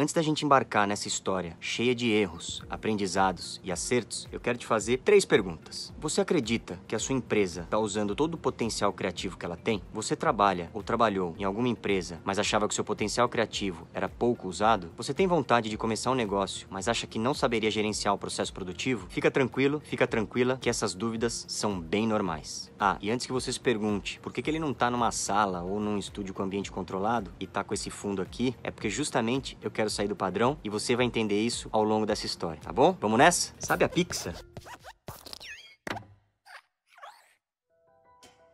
Antes da gente embarcar nessa história cheia de erros, aprendizados e acertos, eu quero te fazer três perguntas. Você acredita que a sua empresa está usando todo o potencial criativo que ela tem? Você trabalha ou trabalhou em alguma empresa, mas achava que seu potencial criativo era pouco usado? Você tem vontade de começar um negócio, mas acha que não saberia gerenciar o processo produtivo? Fica tranquilo, fica tranquila que essas dúvidas são bem normais. Ah, e antes que você se pergunte por que, que ele não está numa sala ou num estúdio com ambiente controlado e está com esse fundo aqui, é porque justamente eu quero sair do padrão e você vai entender isso ao longo dessa história, tá bom? Vamos nessa? Sabe a Pixar?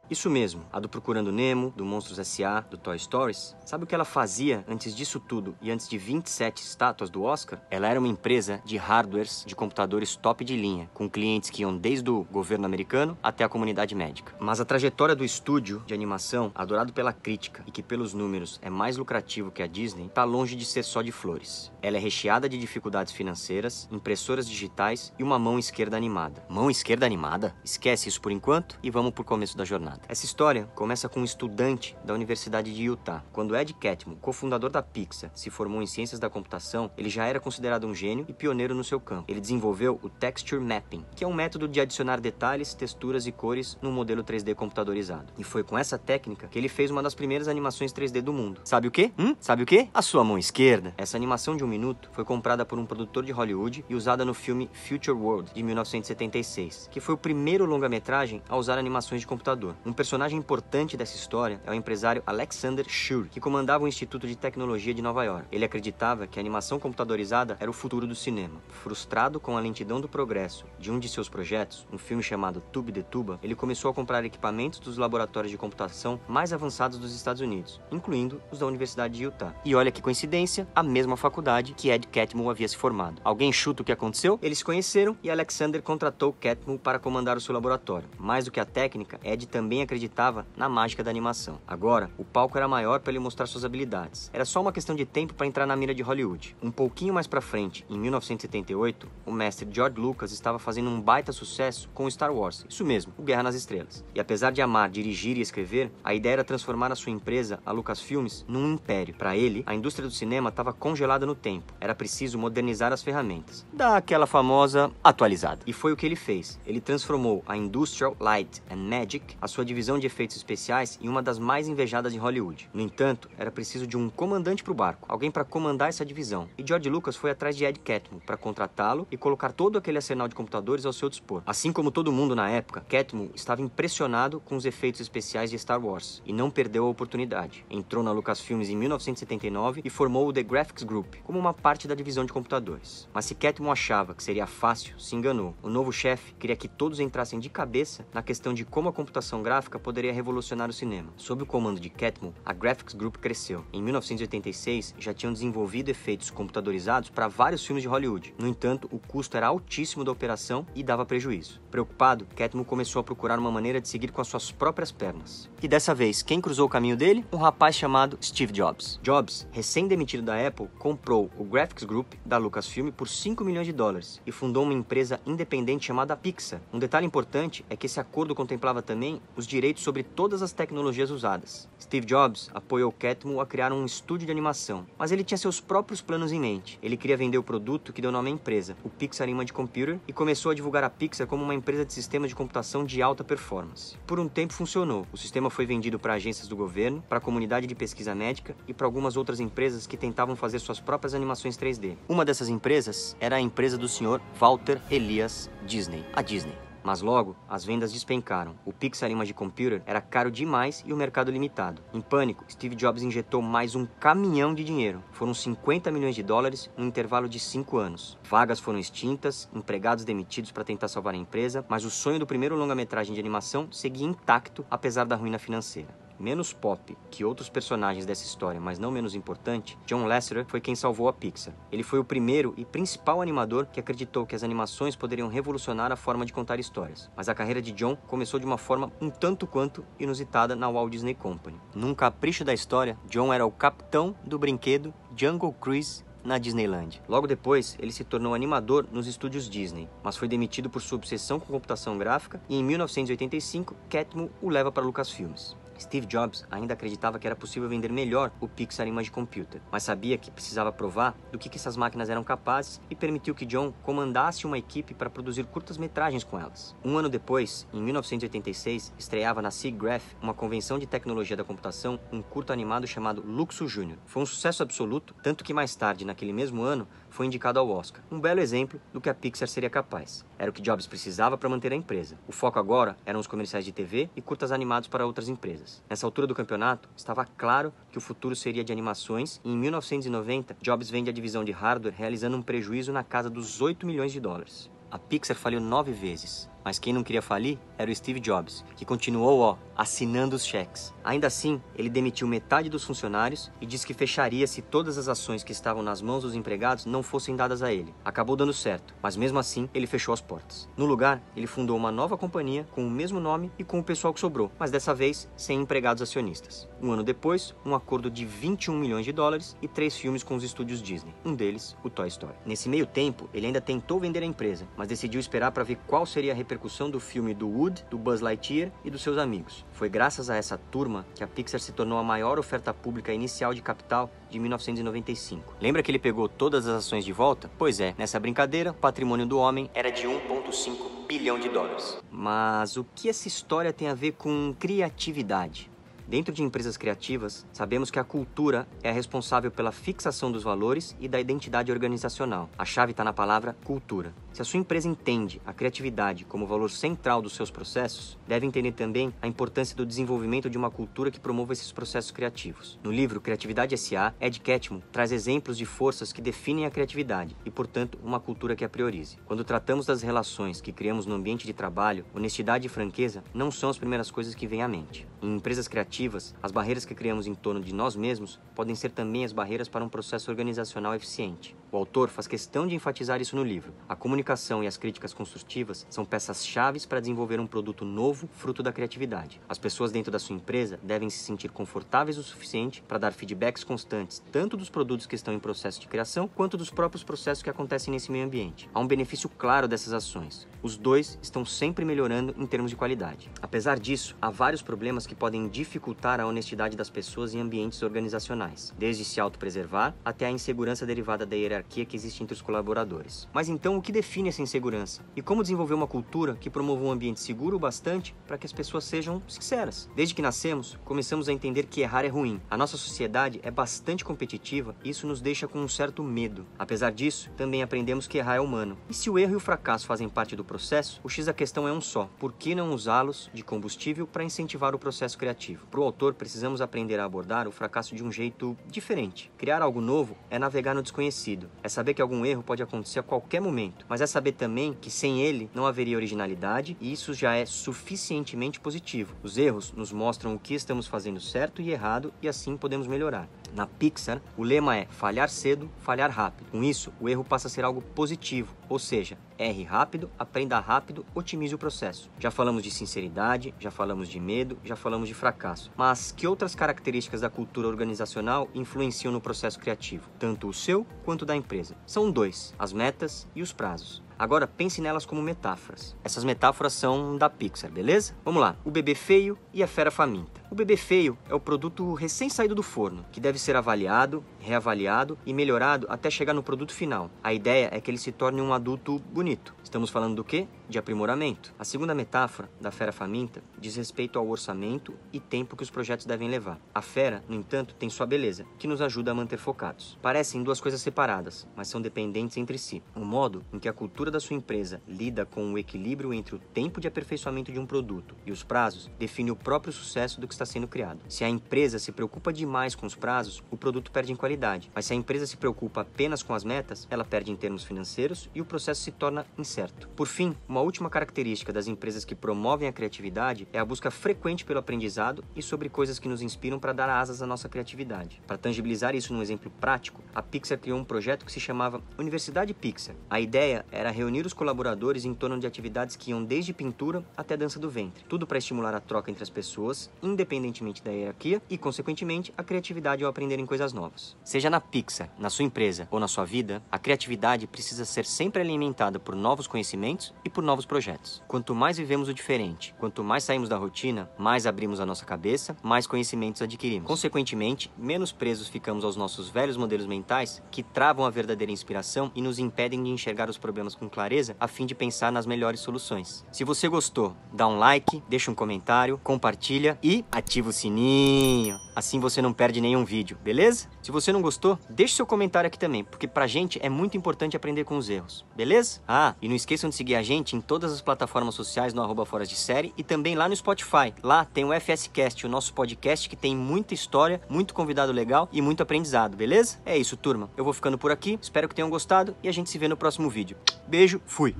Isso mesmo, a do Procurando Nemo, do Monstros S.A., do Toy Stories. Sabe o que ela fazia antes disso tudo e antes de 27 estátuas do Oscar? Ela era uma empresa de hardwares de computadores top de linha, com clientes que iam desde o governo americano até a comunidade médica. Mas a trajetória do estúdio de animação, adorado pela crítica e que pelos números é mais lucrativo que a Disney, está longe de ser só de flores. Ela é recheada de dificuldades financeiras, impressoras digitais e uma mão esquerda animada. Mão esquerda animada? Esquece isso por enquanto e vamos o começo da jornada. Essa história começa com um estudante da Universidade de Utah. Quando Ed Catmull, cofundador da Pixar, se formou em ciências da computação, ele já era considerado um gênio e pioneiro no seu campo. Ele desenvolveu o Texture Mapping, que é um método de adicionar detalhes, texturas e cores num modelo 3D computadorizado. E foi com essa técnica que ele fez uma das primeiras animações 3D do mundo. Sabe o quê? Hum? Sabe o que? A sua mão esquerda. Essa animação de um minuto foi comprada por um produtor de Hollywood e usada no filme Future World, de 1976, que foi o primeiro longa-metragem a usar animações de computador. Um personagem importante dessa história é o empresário Alexander Schur, que comandava o Instituto de Tecnologia de Nova York. Ele acreditava que a animação computadorizada era o futuro do cinema. Frustrado com a lentidão do progresso de um de seus projetos, um filme chamado Tube de Tuba, ele começou a comprar equipamentos dos laboratórios de computação mais avançados dos Estados Unidos, incluindo os da Universidade de Utah. E olha que coincidência, a mesma faculdade que Ed Catmull havia se formado. Alguém chuta o que aconteceu? Eles conheceram e Alexander contratou Catmull para comandar o seu laboratório. Mais do que a técnica, Ed também também acreditava na mágica da animação. Agora, o palco era maior para ele mostrar suas habilidades. Era só uma questão de tempo para entrar na mira de Hollywood. Um pouquinho mais para frente, em 1978, o mestre George Lucas estava fazendo um baita sucesso com Star Wars. Isso mesmo, o Guerra nas Estrelas. E apesar de amar dirigir e escrever, a ideia era transformar a sua empresa, a Lucasfilmes, num império. Para ele, a indústria do cinema estava congelada no tempo. Era preciso modernizar as ferramentas, dar aquela famosa atualizada. E foi o que ele fez. Ele transformou a Industrial Light and Magic, a sua divisão de efeitos especiais e uma das mais invejadas em Hollywood. No entanto, era preciso de um comandante para o barco, alguém para comandar essa divisão. E George Lucas foi atrás de Ed Catmull para contratá-lo e colocar todo aquele arsenal de computadores ao seu dispor. Assim como todo mundo na época, Catmull estava impressionado com os efeitos especiais de Star Wars e não perdeu a oportunidade. Entrou na Lucasfilmes em 1979 e formou o The Graphics Group como uma parte da divisão de computadores. Mas se Catmull achava que seria fácil, se enganou. O novo chefe queria que todos entrassem de cabeça na questão de como a computação gráfica fonográfica poderia revolucionar o cinema. Sob o comando de Catmull, a Graphics Group cresceu. Em 1986, já tinham desenvolvido efeitos computadorizados para vários filmes de Hollywood. No entanto, o custo era altíssimo da operação e dava prejuízo. Preocupado, Catmull começou a procurar uma maneira de seguir com as suas próprias pernas. E dessa vez, quem cruzou o caminho dele? Um rapaz chamado Steve Jobs. Jobs, recém-demitido da Apple, comprou o Graphics Group da Lucasfilm por 5 milhões de dólares e fundou uma empresa independente chamada Pixar. Um detalhe importante é que esse acordo contemplava também os os direitos sobre todas as tecnologias usadas. Steve Jobs apoiou Catmull a criar um estúdio de animação, mas ele tinha seus próprios planos em mente. Ele queria vender o produto que deu nome à empresa, o Pixar Image Computer, e começou a divulgar a Pixar como uma empresa de sistemas de computação de alta performance. Por um tempo funcionou. O sistema foi vendido para agências do governo, para a comunidade de pesquisa médica e para algumas outras empresas que tentavam fazer suas próprias animações 3D. Uma dessas empresas era a empresa do senhor Walter Elias Disney, a Disney. Mas logo, as vendas despencaram. O Pixar Image Computer era caro demais e o mercado limitado. Em pânico, Steve Jobs injetou mais um caminhão de dinheiro. Foram 50 milhões de dólares no intervalo de 5 anos. Vagas foram extintas, empregados demitidos para tentar salvar a empresa, mas o sonho do primeiro longa-metragem de animação seguia intacto apesar da ruína financeira menos pop que outros personagens dessa história, mas não menos importante, John Lasseter foi quem salvou a Pixar. Ele foi o primeiro e principal animador que acreditou que as animações poderiam revolucionar a forma de contar histórias. Mas a carreira de John começou de uma forma um tanto quanto inusitada na Walt Disney Company. Num capricho da história, John era o capitão do brinquedo Jungle Cruise na Disneyland. Logo depois, ele se tornou animador nos estúdios Disney, mas foi demitido por sua obsessão com computação gráfica e em 1985, Catmull o leva para Lucasfilmes. Steve Jobs ainda acreditava que era possível vender melhor o Pixar Image Computer, mas sabia que precisava provar do que, que essas máquinas eram capazes e permitiu que John comandasse uma equipe para produzir curtas-metragens com elas. Um ano depois, em 1986, estreava na SIGGRAPH, uma convenção de tecnologia da computação, um curto animado chamado Luxo Júnior. Foi um sucesso absoluto, tanto que mais tarde, naquele mesmo ano, foi indicado ao Oscar. Um belo exemplo do que a Pixar seria capaz. Era o que Jobs precisava para manter a empresa. O foco agora eram os comerciais de TV e curtas animados para outras empresas. Nessa altura do campeonato, estava claro que o futuro seria de animações e em 1990, Jobs vende a divisão de hardware realizando um prejuízo na casa dos 8 milhões de dólares. A Pixar falhou nove vezes, mas quem não queria falir era o Steve Jobs, que continuou, ó, assinando os cheques. Ainda assim, ele demitiu metade dos funcionários e disse que fecharia se todas as ações que estavam nas mãos dos empregados não fossem dadas a ele. Acabou dando certo, mas mesmo assim, ele fechou as portas. No lugar, ele fundou uma nova companhia com o mesmo nome e com o pessoal que sobrou, mas dessa vez sem empregados acionistas. Um ano depois, um acordo de 21 milhões de dólares e três filmes com os estúdios Disney, um deles, o Toy Story. Nesse meio tempo, ele ainda tentou vender a empresa, mas decidiu esperar para ver qual seria a repercussão repercussão do filme do Wood, do Buzz Lightyear e dos seus amigos. Foi graças a essa turma que a Pixar se tornou a maior oferta pública inicial de capital de 1995. Lembra que ele pegou todas as ações de volta? Pois é, nessa brincadeira, o patrimônio do homem era de 1,5 bilhão de dólares. Mas o que essa história tem a ver com criatividade? Dentro de empresas criativas, sabemos que a cultura é a responsável pela fixação dos valores e da identidade organizacional. A chave está na palavra cultura. Se a sua empresa entende a criatividade como valor central dos seus processos, deve entender também a importância do desenvolvimento de uma cultura que promova esses processos criativos. No livro Criatividade S.A., Ed Catmull traz exemplos de forças que definem a criatividade e, portanto, uma cultura que a priorize. Quando tratamos das relações que criamos no ambiente de trabalho, honestidade e franqueza não são as primeiras coisas que vêm à mente. Em empresas criativas, positivas, as barreiras que criamos em torno de nós mesmos podem ser também as barreiras para um processo organizacional eficiente. O autor faz questão de enfatizar isso no livro. A comunicação e as críticas construtivas são peças-chave para desenvolver um produto novo, fruto da criatividade. As pessoas dentro da sua empresa devem se sentir confortáveis o suficiente para dar feedbacks constantes, tanto dos produtos que estão em processo de criação, quanto dos próprios processos que acontecem nesse meio ambiente. Há um benefício claro dessas ações. Os dois estão sempre melhorando em termos de qualidade. Apesar disso, há vários problemas que podem dificultar a honestidade das pessoas em ambientes organizacionais, desde se autopreservar até a insegurança derivada da hierarquia que existe entre os colaboradores. Mas então, o que define essa insegurança? E como desenvolver uma cultura que promova um ambiente seguro o bastante para que as pessoas sejam sinceras? Desde que nascemos, começamos a entender que errar é ruim. A nossa sociedade é bastante competitiva e isso nos deixa com um certo medo. Apesar disso, também aprendemos que errar é humano. E se o erro e o fracasso fazem parte do processo, processo, o X da questão é um só. Por que não usá-los de combustível para incentivar o processo criativo? Para o autor, precisamos aprender a abordar o fracasso de um jeito diferente. Criar algo novo é navegar no desconhecido. É saber que algum erro pode acontecer a qualquer momento, mas é saber também que sem ele não haveria originalidade e isso já é suficientemente positivo. Os erros nos mostram o que estamos fazendo certo e errado e assim podemos melhorar na Pixar, o lema é falhar cedo, falhar rápido. Com isso, o erro passa a ser algo positivo, ou seja, erre rápido, aprenda rápido, otimize o processo. Já falamos de sinceridade, já falamos de medo, já falamos de fracasso. Mas que outras características da cultura organizacional influenciam no processo criativo, tanto o seu quanto da empresa? São dois: as metas e os prazos. Agora pense nelas como metáforas. Essas metáforas são da Pixar, beleza? Vamos lá: o bebê feio e a fera faminta. O bebê feio é o produto recém-saído do forno, que deve ser avaliado, reavaliado e melhorado até chegar no produto final. A ideia é que ele se torne um adulto bonito. Estamos falando do quê? de aprimoramento. A segunda metáfora, da fera faminta, diz respeito ao orçamento e tempo que os projetos devem levar. A fera, no entanto, tem sua beleza, que nos ajuda a manter focados. Parecem duas coisas separadas, mas são dependentes entre si. O modo em que a cultura da sua empresa lida com o equilíbrio entre o tempo de aperfeiçoamento de um produto e os prazos define o próprio sucesso do que está sendo criado. Se a empresa se preocupa demais com os prazos, o produto perde em qualidade, mas se a empresa se preocupa apenas com as metas, ela perde em termos financeiros e o processo se torna incerto. Por fim, uma uma última característica das empresas que promovem a criatividade é a busca frequente pelo aprendizado e sobre coisas que nos inspiram para dar asas à nossa criatividade. Para tangibilizar isso num exemplo prático, a Pixar criou um projeto que se chamava Universidade Pixar. A ideia era reunir os colaboradores em torno de atividades que iam desde pintura até dança do ventre, tudo para estimular a troca entre as pessoas, independentemente da hierarquia e, consequentemente, a criatividade ao aprenderem coisas novas. Seja na Pixar, na sua empresa ou na sua vida, a criatividade precisa ser sempre alimentada por novos conhecimentos e por novos projetos. Quanto mais vivemos o diferente, quanto mais saímos da rotina, mais abrimos a nossa cabeça, mais conhecimentos adquirimos. Consequentemente, menos presos ficamos aos nossos velhos modelos mentais que travam a verdadeira inspiração e nos impedem de enxergar os problemas com clareza a fim de pensar nas melhores soluções. Se você gostou, dá um like, deixa um comentário, compartilha e ativa o sininho. Assim você não perde nenhum vídeo, beleza? Se você não gostou, deixe seu comentário aqui também, porque pra gente é muito importante aprender com os erros, beleza? Ah, e não esqueçam de seguir a gente em todas as plataformas sociais no arroba Foras de Série e também lá no Spotify. Lá tem o FSCast, o nosso podcast que tem muita história, muito convidado legal e muito aprendizado, beleza? É isso, turma. Eu vou ficando por aqui, espero que tenham gostado e a gente se vê no próximo vídeo. Beijo, fui!